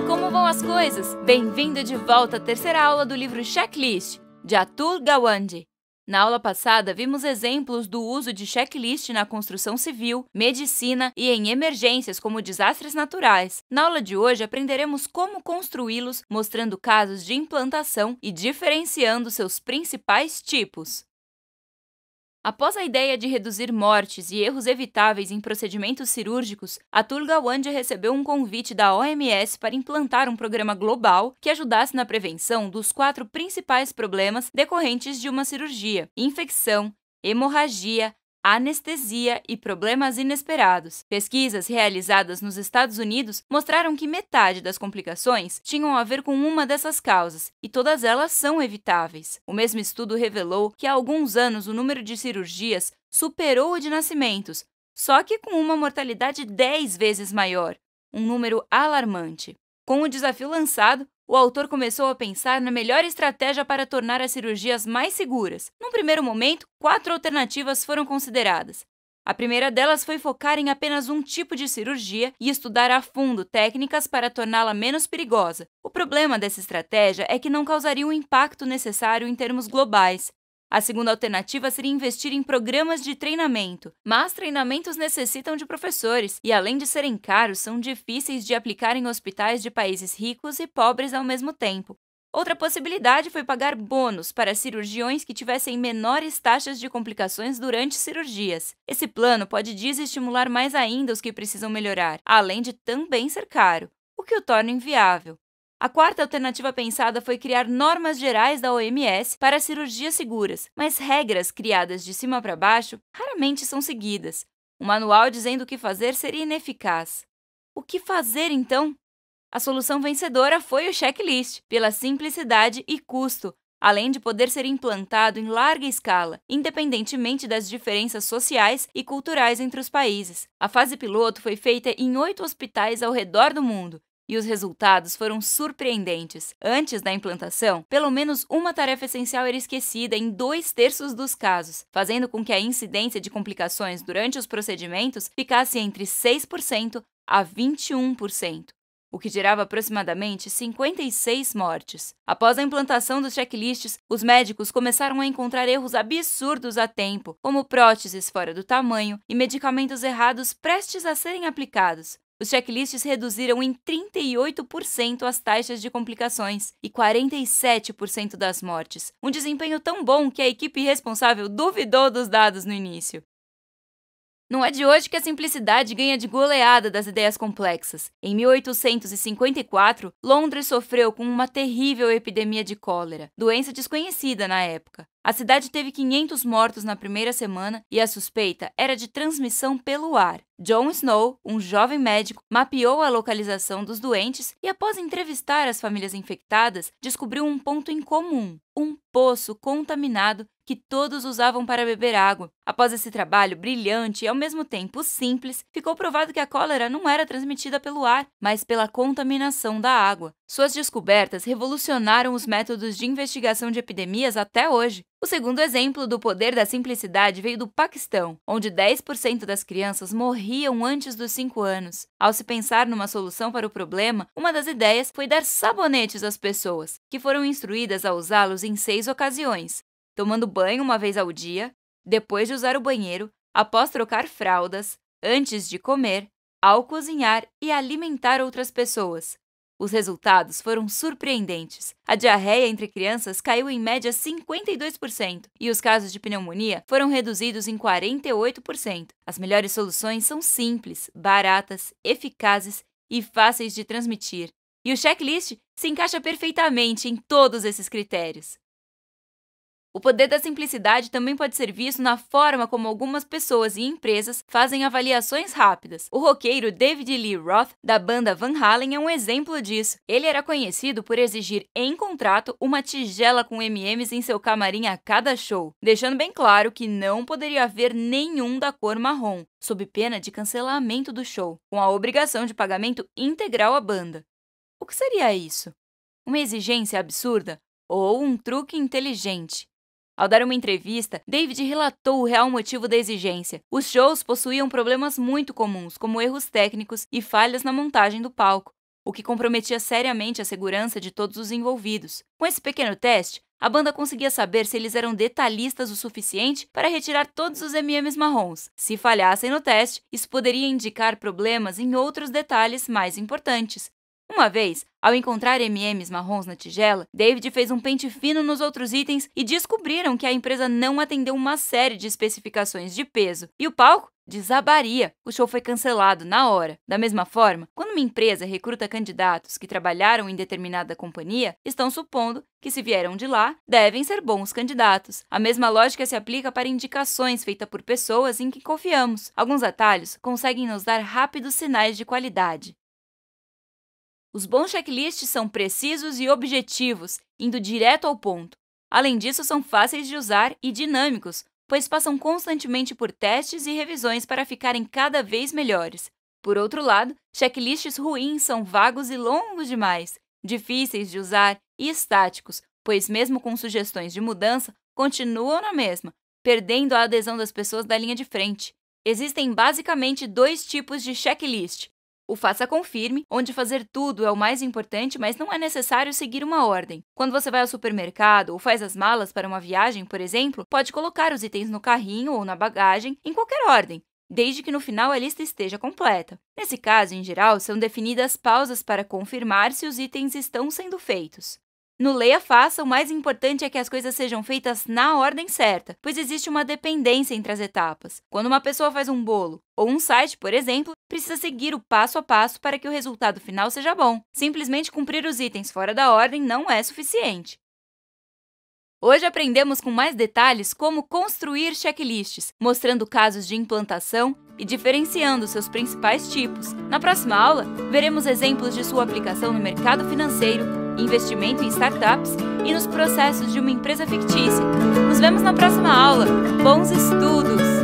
como vão as coisas? Bem-vindo de volta à terceira aula do livro Checklist, de Atul Gawande. Na aula passada, vimos exemplos do uso de checklist na construção civil, medicina e em emergências como desastres naturais. Na aula de hoje, aprenderemos como construí-los, mostrando casos de implantação e diferenciando seus principais tipos. Após a ideia de reduzir mortes e erros evitáveis em procedimentos cirúrgicos, a Turga recebeu um convite da OMS para implantar um programa global que ajudasse na prevenção dos quatro principais problemas decorrentes de uma cirurgia: infecção, hemorragia, anestesia e problemas inesperados. Pesquisas realizadas nos Estados Unidos mostraram que metade das complicações tinham a ver com uma dessas causas, e todas elas são evitáveis. O mesmo estudo revelou que há alguns anos o número de cirurgias superou o de nascimentos, só que com uma mortalidade 10 vezes maior, um número alarmante. Com o desafio lançado, o autor começou a pensar na melhor estratégia para tornar as cirurgias mais seguras. Num primeiro momento, quatro alternativas foram consideradas. A primeira delas foi focar em apenas um tipo de cirurgia e estudar a fundo técnicas para torná-la menos perigosa. O problema dessa estratégia é que não causaria o impacto necessário em termos globais. A segunda alternativa seria investir em programas de treinamento, mas treinamentos necessitam de professores e, além de serem caros, são difíceis de aplicar em hospitais de países ricos e pobres ao mesmo tempo. Outra possibilidade foi pagar bônus para cirurgiões que tivessem menores taxas de complicações durante cirurgias. Esse plano pode desestimular mais ainda os que precisam melhorar, além de também ser caro, o que o torna inviável. A quarta alternativa pensada foi criar normas gerais da OMS para cirurgias seguras, mas regras criadas de cima para baixo raramente são seguidas. O manual dizendo o que fazer seria ineficaz. O que fazer então? A solução vencedora foi o checklist, pela simplicidade e custo, além de poder ser implantado em larga escala, independentemente das diferenças sociais e culturais entre os países. A fase piloto foi feita em oito hospitais ao redor do mundo e os resultados foram surpreendentes. Antes da implantação, pelo menos uma tarefa essencial era esquecida em dois terços dos casos, fazendo com que a incidência de complicações durante os procedimentos ficasse entre 6% a 21% o que gerava aproximadamente 56 mortes. Após a implantação dos checklists, os médicos começaram a encontrar erros absurdos a tempo, como próteses fora do tamanho e medicamentos errados prestes a serem aplicados. Os checklists reduziram em 38% as taxas de complicações e 47% das mortes, um desempenho tão bom que a equipe responsável duvidou dos dados no início. Não é de hoje que a simplicidade ganha de goleada das ideias complexas. Em 1854, Londres sofreu com uma terrível epidemia de cólera, doença desconhecida na época. A cidade teve 500 mortos na primeira semana e a suspeita era de transmissão pelo ar. John Snow, um jovem médico, mapeou a localização dos doentes e, após entrevistar as famílias infectadas, descobriu um ponto em comum: um poço contaminado que todos usavam para beber água. Após esse trabalho brilhante e ao mesmo tempo simples, ficou provado que a cólera não era transmitida pelo ar, mas pela contaminação da água. Suas descobertas revolucionaram os métodos de investigação de epidemias até hoje. O segundo exemplo do poder da simplicidade veio do Paquistão, onde 10% das crianças morriam antes dos 5 anos. Ao se pensar numa solução para o problema, uma das ideias foi dar sabonetes às pessoas, que foram instruídas a usá-los em seis ocasiões tomando banho uma vez ao dia, depois de usar o banheiro, após trocar fraldas, antes de comer, ao cozinhar e alimentar outras pessoas. Os resultados foram surpreendentes. A diarreia entre crianças caiu em média 52% e os casos de pneumonia foram reduzidos em 48%. As melhores soluções são simples, baratas, eficazes e fáceis de transmitir. E o checklist se encaixa perfeitamente em todos esses critérios. O poder da simplicidade também pode ser visto na forma como algumas pessoas e empresas fazem avaliações rápidas. O roqueiro David Lee Roth, da banda Van Halen, é um exemplo disso. Ele era conhecido por exigir em contrato uma tigela com MMs em seu camarim a cada show, deixando bem claro que não poderia haver nenhum da cor marrom, sob pena de cancelamento do show, com a obrigação de pagamento integral à banda. O que seria isso? Uma exigência absurda ou um truque inteligente? Ao dar uma entrevista, David relatou o real motivo da exigência. Os shows possuíam problemas muito comuns, como erros técnicos e falhas na montagem do palco, o que comprometia seriamente a segurança de todos os envolvidos. Com esse pequeno teste, a banda conseguia saber se eles eram detalhistas o suficiente para retirar todos os MMs marrons. Se falhassem no teste, isso poderia indicar problemas em outros detalhes mais importantes, uma vez, ao encontrar MMs marrons na tigela, David fez um pente fino nos outros itens e descobriram que a empresa não atendeu uma série de especificações de peso, e o palco desabaria. O show foi cancelado na hora. Da mesma forma, quando uma empresa recruta candidatos que trabalharam em determinada companhia, estão supondo que se vieram de lá, devem ser bons candidatos. A mesma lógica se aplica para indicações feitas por pessoas em que confiamos. Alguns atalhos conseguem nos dar rápidos sinais de qualidade. Os bons checklists são precisos e objetivos, indo direto ao ponto. Além disso, são fáceis de usar e dinâmicos, pois passam constantemente por testes e revisões para ficarem cada vez melhores. Por outro lado, checklists ruins são vagos e longos demais, difíceis de usar e estáticos, pois, mesmo com sugestões de mudança, continuam na mesma, perdendo a adesão das pessoas da linha de frente. Existem basicamente dois tipos de checklist: o faça confirme, onde fazer tudo é o mais importante, mas não é necessário seguir uma ordem. Quando você vai ao supermercado ou faz as malas para uma viagem, por exemplo, pode colocar os itens no carrinho ou na bagagem em qualquer ordem, desde que no final a lista esteja completa. Nesse caso, em geral, são definidas pausas para confirmar se os itens estão sendo feitos. No Leia Faça, o mais importante é que as coisas sejam feitas na ordem certa, pois existe uma dependência entre as etapas. Quando uma pessoa faz um bolo ou um site, por exemplo, precisa seguir o passo a passo para que o resultado final seja bom. Simplesmente cumprir os itens fora da ordem não é suficiente. Hoje aprendemos com mais detalhes como construir checklists, mostrando casos de implantação e diferenciando seus principais tipos. Na próxima aula, veremos exemplos de sua aplicação no mercado financeiro investimento em startups e nos processos de uma empresa fictícia. Nos vemos na próxima aula. Bons estudos!